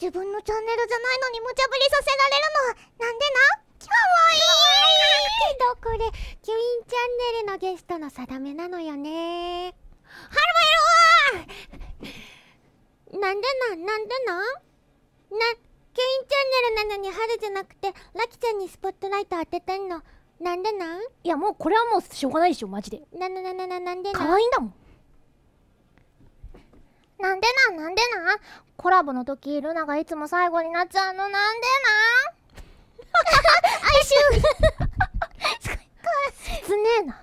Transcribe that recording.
自分のチャンネルじゃないのに無茶ぶりさせられるのなんでなかわいいけどこれキュインチャンネルのゲストの定めなのよねハロエローなんでなんなんでなんなキュインチャンネルなのに春じゃなくてラキちゃんにスポットライト当ててんのなんでなんいやもうこれはもうしょうがないでしょマジでなななななんでなんんでいんだもんなんでなんなんでなコラボの時ルナがいつも最後になっちゃうのなんでなん哀愁すねえな